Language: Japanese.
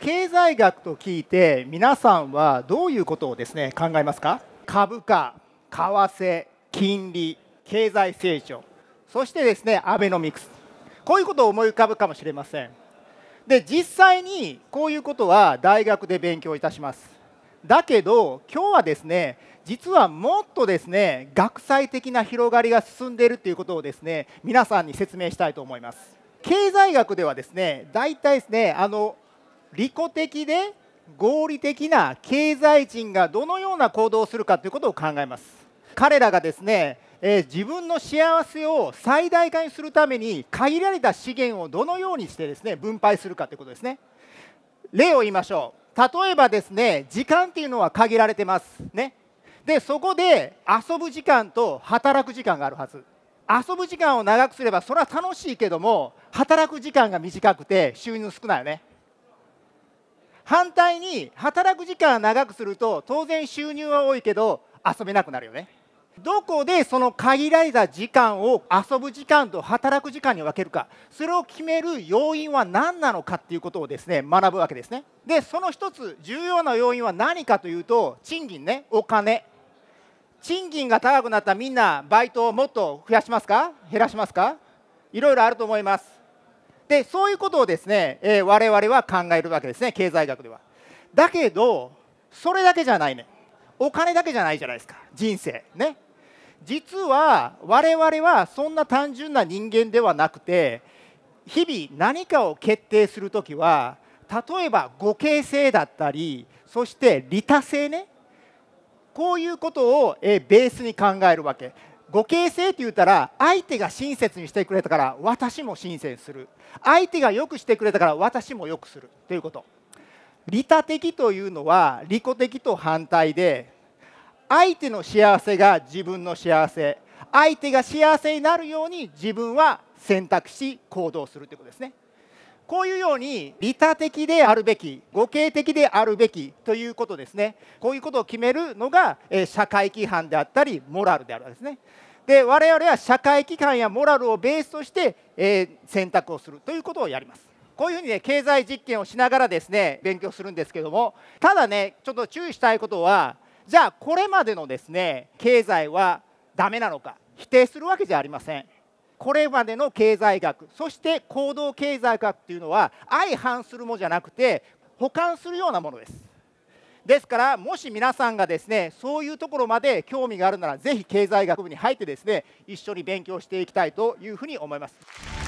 経済学と聞いて皆さんはどういうことをですね考えますか株価為替金利経済成長そしてですねアベノミクスこういうことを思い浮かぶかもしれませんで実際にこういうことは大学で勉強いたしますだけど今日はですね実はもっとですね学際的な広がりが進んでいるということをですね皆さんに説明したいと思います経済学ではですね大体ですねあの利己的で合理的な経済人がどのような行動をするかということを考えます彼らがですね、え自分の幸せを最大化にするために限られた資源をどのようにしてですね分配するかということですね例を言いましょう例えばですね時間っていうのは限られてますねでそこで遊ぶ時間と働く時間があるはず遊ぶ時間を長くすればそれは楽しいけども働く時間が短くて収入少ないよね反対に働く時間を長くすると当然収入は多いけど遊べなくなるよねどこでその限られた時間を遊ぶ時間と働く時間に分けるかそれを決める要因は何なのかっていうことをですね学ぶわけですねでその一つ重要な要因は何かというと賃金ねお金賃金が高くなったみんなバイトをもっと増やしますか減らしますかいろいろあると思いますでそういうことをですね、えー、我々は考えるわけですね経済学ではだけどそれだけじゃないねお金だけじゃないじゃないですか人生ね実は我々はそんな単純な人間ではなくて日々何かを決定する時は例えば互恵性だったりそして利他性ねこういうことをベースに考えるわけ互恵性って言ったら相手が親切にしてくれたから私も親切する相手がよくしてくれたから私もよくするということ利他的というのは利己的と反対で相手の幸せが自分の幸せ相手が幸せになるように自分は選択し行動するということですね。こういうように利他的であるべき語形的であるべきということですねこういうことを決めるのが、え社会規範であったりモラルであるんですねで我々は社会規範やモラルをベースとして、え選択をするということをやりますこういうふうにね経済実験をしながらですね勉強するんですけどもただねちょっと注意したいことはじゃあこれまでのですね経済はダメなのか否定するわけじゃありませんこれまでの経済学そして行動経済学っていうのは相反するものじゃなくて補完するようなものですですからもし皆さんがですねそういうところまで興味があるならぜひ経済学部に入ってですね一緒に勉強していきたいというふうに思います。